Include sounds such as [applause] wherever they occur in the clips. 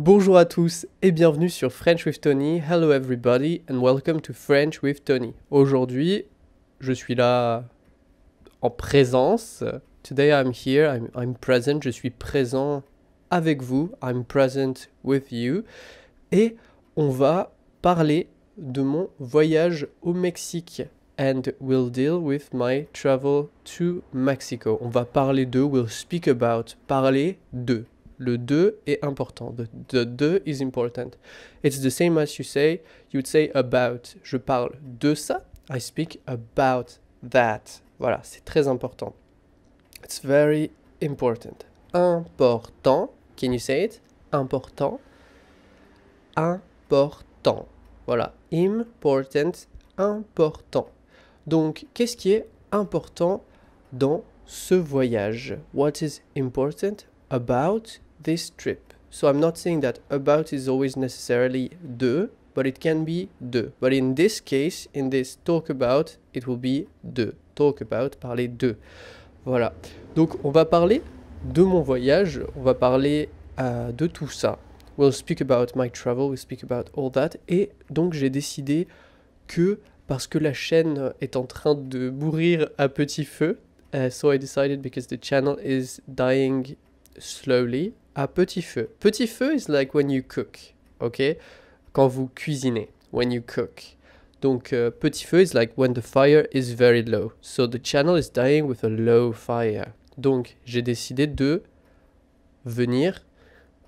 Bonjour à tous et bienvenue sur French with Tony. Hello everybody and welcome to French with Tony. Aujourd'hui, je suis là en présence. Today I'm here, I'm, I'm, present, je suis présent avec vous, I'm present with you. Et on va parler de mon voyage au Mexique. And we'll deal with my travel to Mexico. On va parler de, we'll speak about, parler de. Le de est important. The, 2 is important. It's the same as you say, you would say about. Je parle de ça. I speak about that. Voilà, c'est très important. It's very important. Important. Can you say it? Important. Important. Voilà. Important. Important. Donc, qu'est-ce qui est important dans ce voyage? What is important about this trip. So I'm not saying that about is always necessarily de, but it can be de. But in this case, in this talk about, it will be de. Talk about, parler de. Voilà. Donc on va parler de mon voyage, on va parler euh, de tout ça. We'll speak about my travel, we'll speak about all that. Et donc j'ai décidé que parce que la chaîne est en train de mourir à petit feu, euh, so I decided because the channel is dying slowly, à petit feu. Petit feu is like when you cook, ok? Quand vous cuisinez, when you cook. Donc euh, petit feu is like when the fire is very low. So the channel is dying with a low fire. Donc j'ai décidé de venir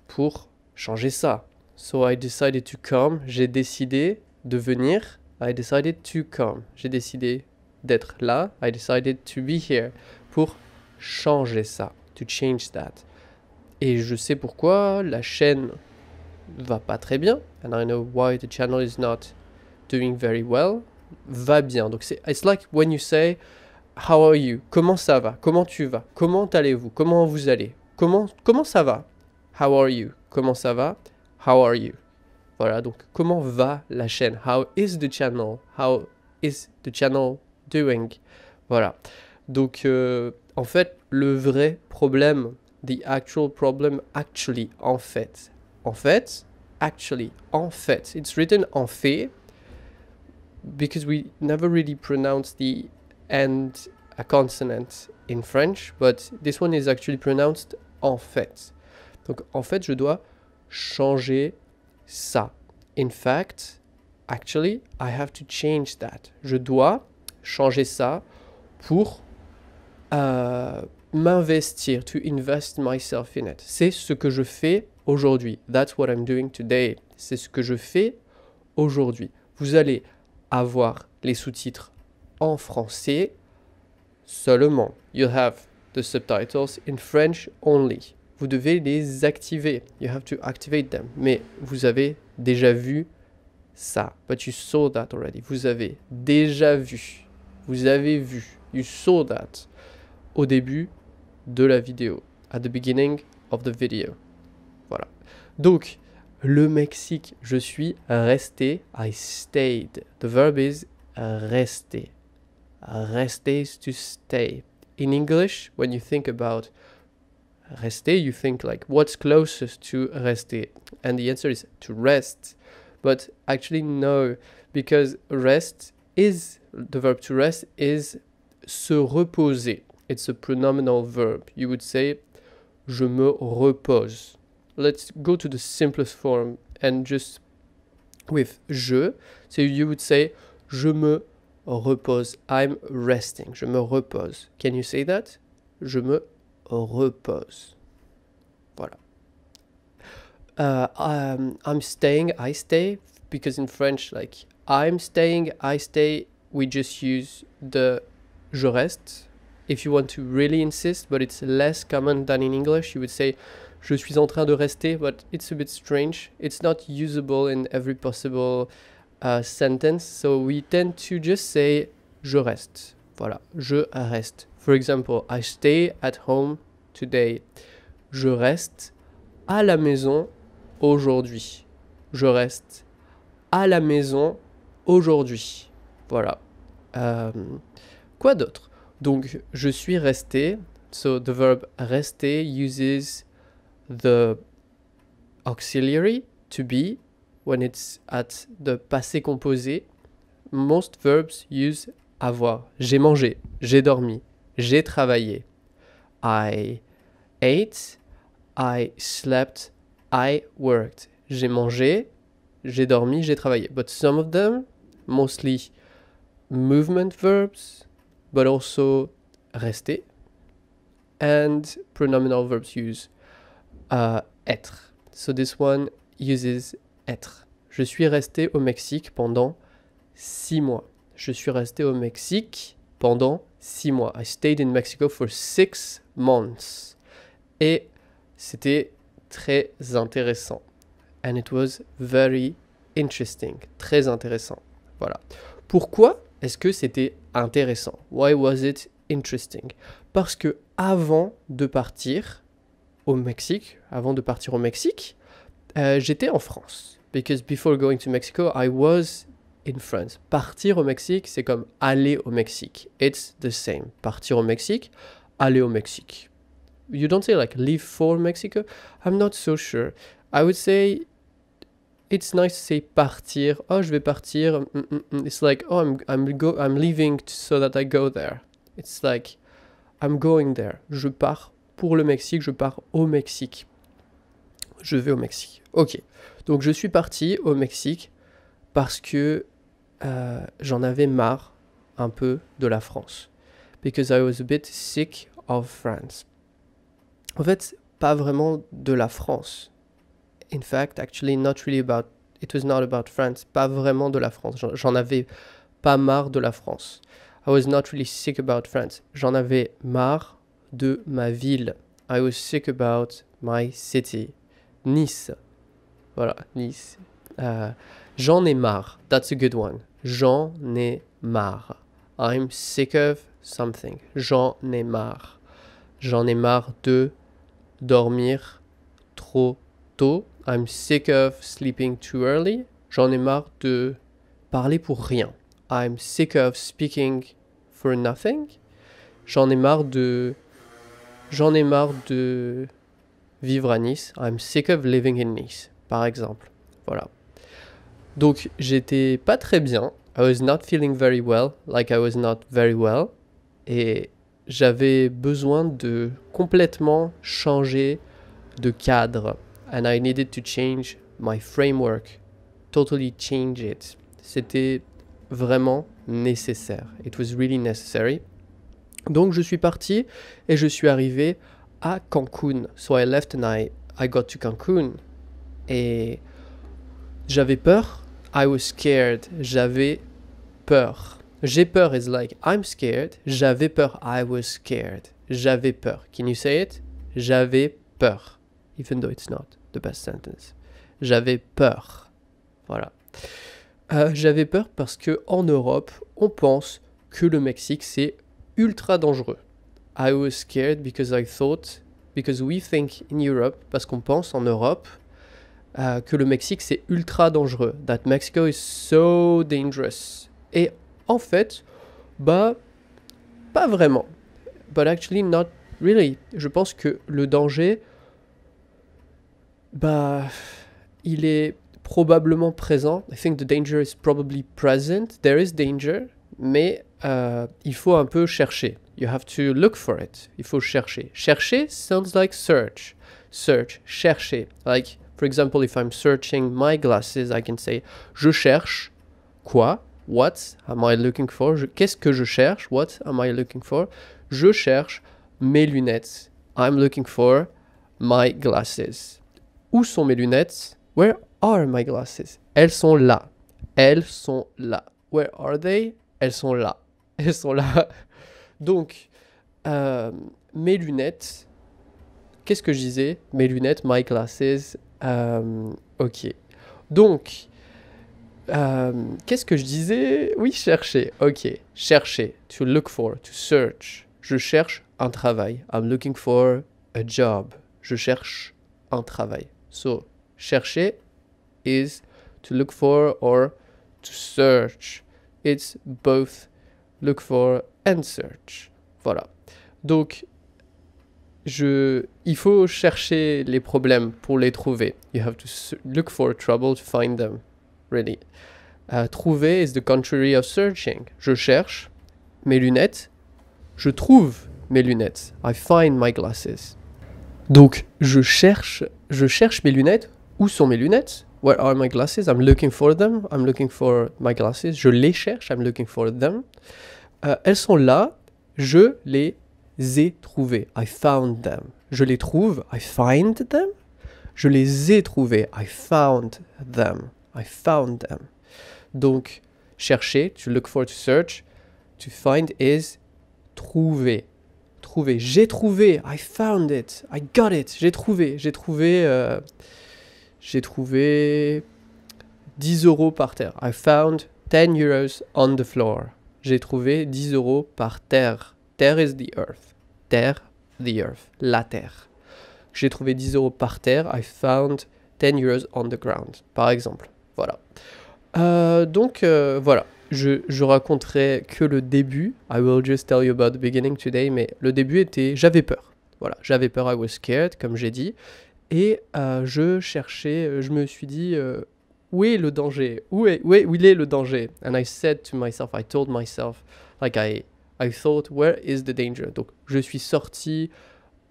pour changer ça. So I decided to come. J'ai décidé de venir. I decided to come. J'ai décidé d'être là. I decided to be here. Pour changer ça. To change that. Et je sais pourquoi la chaîne va pas très bien. And I know why the channel is not doing very well. Va bien. Donc c'est it's like when you say how are you? Comment ça va? Comment tu vas? Comment allez-vous? Comment vous allez? Comment comment ça va? How are you? Comment ça va? How are you? Voilà, donc comment va la chaîne? How is the channel? How is the channel doing? Voilà. Donc euh, en fait, le vrai problème the actual problem actually, en fait. En fait, actually, en fait. It's written en fait because we never really pronounce the end a consonant in French, but this one is actually pronounced en fait. Donc en fait, je dois changer ça. In fact, actually, I have to change that. Je dois changer ça pour, euh, m'investir, to invest myself in it. C'est ce que je fais aujourd'hui. That's what I'm doing today. C'est ce que je fais aujourd'hui. Vous allez avoir les sous-titres en français seulement. You have the subtitles in French only. Vous devez les activer. You have to activate them. Mais vous avez déjà vu ça. But you saw that already. Vous avez déjà vu. Vous avez vu. You saw that. Au début, de la vidéo. At the beginning of the video. Voilà. Donc, le Mexique, je suis resté. I stayed. The verb is rester. Rester is to stay. In English, when you think about rester, you think like what's closest to rester? And the answer is to rest. But actually, no, because rest is the verb to rest is se reposer. It's a pronominal verb. You would say je me repose. Let's go to the simplest form and just with je. So you would say je me repose. I'm resting. Je me repose. Can you say that? Je me repose. Voilà. Uh, um, I'm staying. I stay because in French, like I'm staying, I stay. We just use the je reste if you want to really insist, but it's less common than in English, you would say je suis en train de rester, but it's a bit strange. It's not usable in every possible uh, sentence, so we tend to just say je reste. Voilà, je reste. For example, I stay at home today. Je reste à la maison aujourd'hui. Je reste à la maison aujourd'hui. Voilà. Euh, quoi d'autre donc, je suis resté. So, the verb rester uses the auxiliary to be when it's at the passé composé. Most verbs use avoir. J'ai mangé, j'ai dormi, j'ai travaillé. I ate, I slept, I worked. J'ai mangé, j'ai dormi, j'ai travaillé. But some of them, mostly movement verbs, but also rester. And pronominal verbs use euh, être. So this one uses être. Je suis resté au Mexique pendant six mois. Je suis resté au Mexique pendant six mois. I stayed in Mexico for six months. Et c'était très intéressant. And it was very interesting. Très intéressant. Voilà. Pourquoi est-ce que c'était intéressant Why was it interesting Parce que avant de partir au Mexique, avant de partir au Mexique, euh, j'étais en France. Because before going to Mexico, I was in France. Partir au Mexique, c'est comme aller au Mexique. It's the same. Partir au Mexique, aller au Mexique. You don't say like leave for Mexico. I'm not so sure. I would say it's nice to say partir. Oh, je vais partir. Mm, mm, mm. It's like oh, I'm I'm go I'm leaving so that I go there. It's like I'm going there. Je pars pour le Mexique, je pars au Mexique. Je vais au Mexique. OK. Donc je suis parti au Mexique parce que euh, j'en avais marre un peu de la France. Because I was a bit sick of France. En fait, pas vraiment de la France, in fact, actually, not really about. It was not about France. Pas vraiment de la France. J'en avais pas marre de la France. I was not really sick about France. J'en avais marre de ma ville. I was sick about my city. Nice. Voilà, Nice. Euh, j'en ai marre. That's a good one. J'en ai marre. I'm sick of something. J'en ai marre. J'en ai marre de dormir trop tôt. I'm sick of sleeping too early. J'en ai marre de parler pour rien. I'm sick of speaking for nothing. J'en ai marre de. J'en ai marre de vivre à Nice. I'm sick of living in Nice, par exemple. Voilà. Donc j'étais pas très bien. I was not feeling very well, like I was not very well. Et j'avais besoin de complètement changer de cadre and I needed to change my framework, totally change it. C'était vraiment nécessaire. It was really necessary. Donc je suis parti et je suis arrivé à Cancun. So I left and I, I got to Cancun. Et j'avais peur. I was scared. J'avais peur. J'ai peur is like I'm scared. J'avais peur. I was scared. J'avais peur. Can you say it? J'avais peur even though it's not the best sentence. J'avais peur. Voilà. Euh, j'avais peur parce que en Europe, on pense que le Mexique c'est ultra dangereux. I was scared because I thought, because we think in Europe, parce qu'on pense en Europe euh, que le Mexique c'est ultra dangereux. That Mexico is so dangerous. Et en fait, bah, pas vraiment. But actually not really. Je pense que le danger bah, il est probablement présent. I think the danger is probably present. There is danger, mais euh, il faut un peu chercher. You have to look for it. Il faut chercher. Chercher sounds like search. Search, chercher. Like, for example, if I'm searching my glasses, I can say je cherche quoi? What am I looking for? Qu'est-ce que je cherche? What am I looking for? Je cherche mes lunettes. I'm looking for my glasses. Où sont mes lunettes? Where are my glasses? Elles sont là. Elles sont là. Where are they? Elles sont là. [laughs] Elles sont là. Donc, euh, mes lunettes. Qu'est-ce que je disais? Mes lunettes, my glasses. Euh, ok. Donc, euh, qu'est-ce que je disais Oui, chercher. Ok, chercher. To look for, to search. Je cherche un travail. I'm looking for a job. Je cherche un travail. So, chercher is to look for or to search. It's both look for and search. Voilà. Donc, je, il faut chercher les problèmes pour les trouver. You have to look for trouble to find them. Really. Euh, trouver is the contrary of searching. Je cherche mes lunettes. Je trouve mes lunettes. I find my glasses. Donc, je cherche, je cherche mes lunettes. Où sont mes lunettes? Where are my glasses? I'm looking for them. I'm looking for my glasses. Je les cherche. I'm looking for them. Euh, elles sont là. Je les ai trouvées. I found them. Je les trouve. I find them. Je les ai trouvées. I found them. I found them. Donc, chercher, to look for, to search. To find is trouver trouvé. J'ai trouvé. I found it. I got it. J'ai trouvé. J'ai trouvé. Euh, j'ai trouvé 10 euros par terre. I found 10 euros on the floor. J'ai trouvé 10 euros par terre. Terre is the earth. Terre, the earth. La terre. J'ai trouvé 10 euros par terre. I found 10 euros on the ground. Par exemple. Voilà. Euh, donc euh, voilà je, je, raconterai que le début. I will just tell you about the beginning today. Mais le début était j'avais peur. Voilà, j'avais peur, I was scared, comme j'ai dit. Et euh, je cherchais, je me suis dit, euh, où est le danger où, est, où, où il est le danger And I said to myself, I told myself, like I, I thought, where is the danger Donc je suis sorti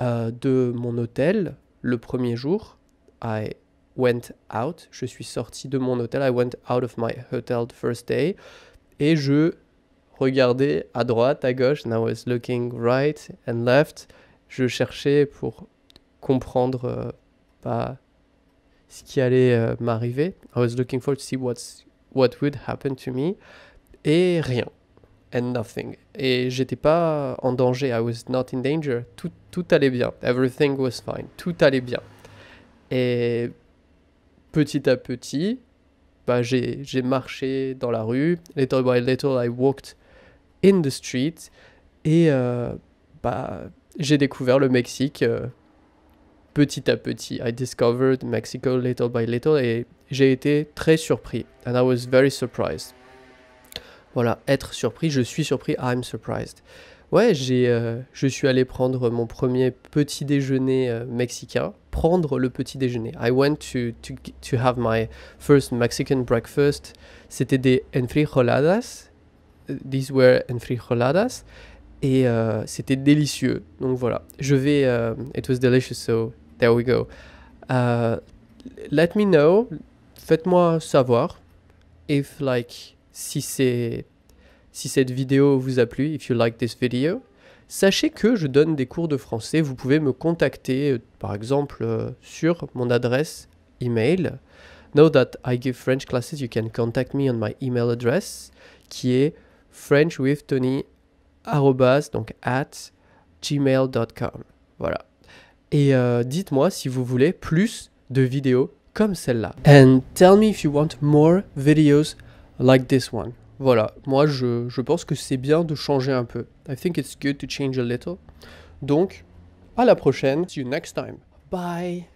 euh, de mon hôtel le premier jour. I went out. Je suis sorti de mon hôtel. I went out of my hotel the first day. Et je regardais à droite, à gauche. And I was looking right and left. Je cherchais pour comprendre euh, pas ce qui allait euh, m'arriver. I was looking for to see what's, what would happen to me. Et rien. And nothing. Et j'étais pas en danger. I was not in danger. Tout, tout allait bien. Everything was fine. Tout allait bien. Et petit à petit, bah, j'ai marché dans la rue. Little by little, I walked in the street. Et euh, bah, j'ai découvert le Mexique euh, petit à petit. I discovered Mexico little by little et j'ai été très surpris. And I was very surprised. Voilà, être surpris, je suis surpris, I'm surprised. Ouais, j'ai, euh, je suis allé prendre mon premier petit déjeuner mexicain prendre le petit déjeuner. I went to, to, to have my first Mexican breakfast. C'était des enfrijoladas. These were enfrijoladas. Et euh, c'était délicieux. Donc voilà. Je vais. Euh, it was delicious, so there we go. Euh, let me know. Faites-moi savoir. If, like, si c'est. Si cette vidéo vous a plu, if you like this video, Sachez que je donne des cours de français, vous pouvez me contacter euh, par exemple euh, sur mon adresse email. Know that I give French classes, you can contact me on my email address qui est frenchwithtony@ donc at gmail.com. Voilà. Et euh, dites-moi si vous voulez plus de vidéos comme celle-là. And tell me if you want more videos like this one. Voilà, moi je, je pense que c'est bien de changer un peu. I think it's good to change a little. Donc, à la prochaine. See you next time. Bye.